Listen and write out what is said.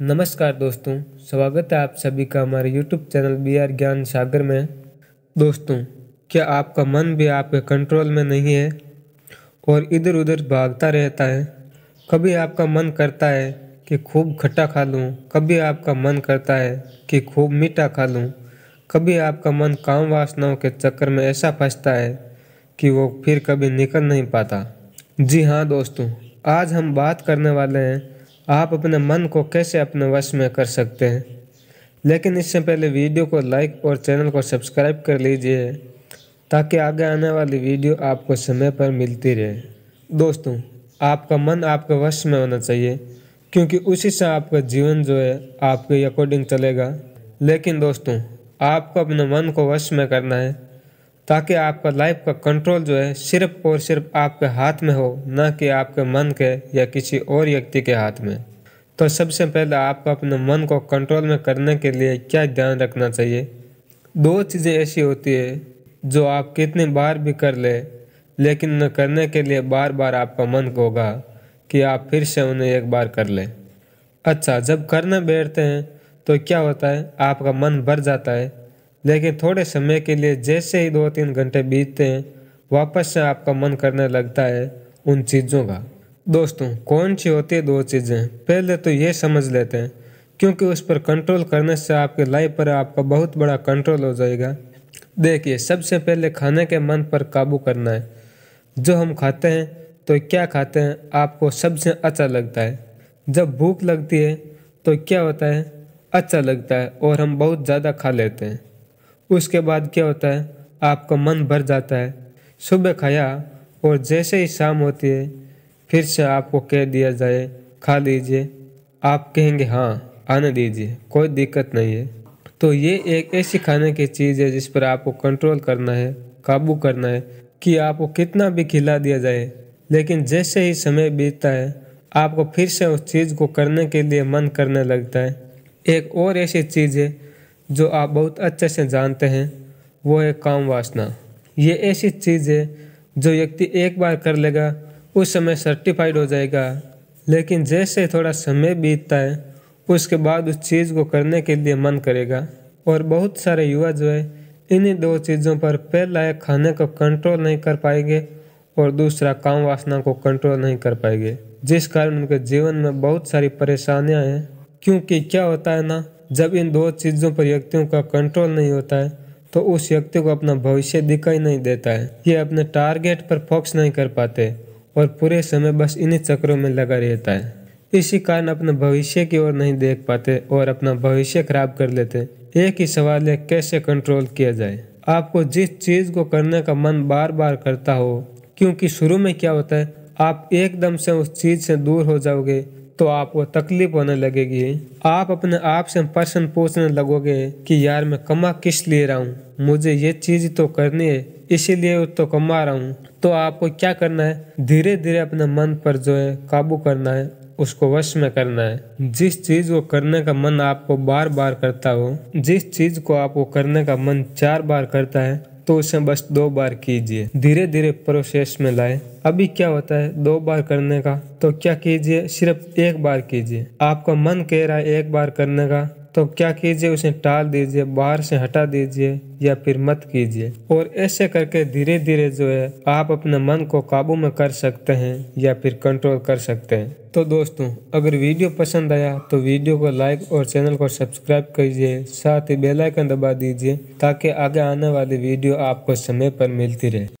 नमस्कार दोस्तों स्वागत है आप सभी का हमारे YouTube चैनल बी आर ज्ञान सागर में दोस्तों क्या आपका मन भी आपके कंट्रोल में नहीं है और इधर उधर भागता रहता है कभी आपका मन करता है कि खूब खट्टा खा लूँ कभी आपका मन करता है कि खूब मीठा खा लूँ कभी आपका मन काम वासनाओं के चक्कर में ऐसा फंसता है कि वो फिर कभी निकल नहीं पाता जी हाँ दोस्तों आज हम बात करने वाले हैं आप अपने मन को कैसे अपने वश में कर सकते हैं लेकिन इससे पहले वीडियो को लाइक और चैनल को सब्सक्राइब कर लीजिए ताकि आगे आने वाली वीडियो आपको समय पर मिलती रहे दोस्तों आपका मन आपके वश में होना चाहिए क्योंकि उसी से आपका जीवन जो है आपके अकॉर्डिंग चलेगा लेकिन दोस्तों आपको अपने मन को वश में करना है ताकि आपका लाइफ का कंट्रोल जो है सिर्फ और सिर्फ आपके हाथ में हो ना कि आपके मन के या किसी और व्यक्ति के हाथ में तो सबसे पहले आपको अपने मन को कंट्रोल में करने के लिए क्या ध्यान रखना चाहिए दो चीज़ें ऐसी होती है जो आप कितनी बार भी कर ले, लेकिन न करने के लिए बार बार आपका मन होगा कि आप फिर से उन्हें एक बार कर लें अच्छा जब करने बैठते हैं तो क्या होता है आपका मन भर जाता है लेकिन थोड़े समय के लिए जैसे ही दो तीन घंटे बीतते हैं वापस से आपका मन करने लगता है उन चीज़ों का दोस्तों कौन सी होती है दो चीज़ें पहले तो ये समझ लेते हैं क्योंकि उस पर कंट्रोल करने से आपके लाइफ पर आपका बहुत बड़ा कंट्रोल हो जाएगा देखिए सबसे पहले खाने के मन पर काबू करना है जो हम खाते हैं तो क्या खाते हैं आपको सबसे अच्छा लगता है जब भूख लगती है तो क्या होता है अच्छा लगता है और हम बहुत ज़्यादा खा लेते हैं उसके बाद क्या होता है आपका मन भर जाता है सुबह खाया और जैसे ही शाम होती है फिर से आपको कह दिया जाए खा लीजिए आप कहेंगे हाँ आने दीजिए कोई दिक्कत नहीं है तो ये एक ऐसी खाने की चीज़ है जिस पर आपको कंट्रोल करना है काबू करना है कि आपको कितना भी खिला दिया जाए लेकिन जैसे ही समय बीतता है आपको फिर से उस चीज़ को करने के लिए मन करने लगता है एक और ऐसी चीज़ है जो आप बहुत अच्छे से जानते हैं वो है काम वासना ये ऐसी चीज़ है जो व्यक्ति एक बार कर लेगा उस समय सर्टिफाइड हो जाएगा लेकिन जैसे थोड़ा समय बीतता है उसके बाद उस चीज़ को करने के लिए मन करेगा और बहुत सारे युवा जो है इन्हीं दो चीज़ों पर पहला है खाने को कंट्रोल नहीं कर पाएंगे और दूसरा काम वासना को कंट्रोल नहीं कर पाएंगे जिस कारण उनके जीवन में बहुत सारी परेशानियां हैं क्योंकि क्या होता है ना जब इन दो चीज़ों पर व्यक्तियों का कंट्रोल नहीं होता है तो उस व्यक्ति को अपना भविष्य दिखाई नहीं देता है ये अपने टारगेट पर फोकस नहीं कर पाते और पूरे समय बस इन्हीं चक्रों में लगा रहता है इसी कारण अपने भविष्य की ओर नहीं देख पाते और अपना भविष्य खराब कर लेते एक ही सवाल है कैसे कंट्रोल किया जाए आपको जिस चीज़ को करने का मन बार बार करता हो क्योंकि शुरू में क्या होता है आप एकदम से उस चीज़ से दूर हो जाओगे तो आपको तकलीफ होने लगेगी आप अपने आप से प्रश्न पूछने लगोगे कि यार मैं कमा किस ले रहा हूँ मुझे ये चीज तो करनी है इसीलिए तो कमा रहा हूँ तो आपको क्या करना है धीरे धीरे अपने मन पर जो है काबू करना है उसको वश में करना है जिस चीज को करने का मन आपको बार बार करता हो जिस चीज को आपको करने का मन चार बार करता है तो उसे बस दो बार कीजिए धीरे धीरे प्रोसेस में लाए अभी क्या होता है दो बार करने का तो क्या कीजिए सिर्फ एक बार कीजिए आपका मन कह रहा है एक बार करने का तो क्या कीजिए उसे टाल दीजिए बाहर से हटा दीजिए या फिर मत कीजिए और ऐसे करके धीरे धीरे जो है आप अपने मन को काबू में कर सकते हैं या फिर कंट्रोल कर सकते हैं तो दोस्तों अगर वीडियो पसंद आया तो वीडियो को लाइक और चैनल को सब्सक्राइब कीजिए साथ ही बेल आइकन दबा दीजिए ताकि आगे आने वाली वीडियो आपको समय पर मिलती रहे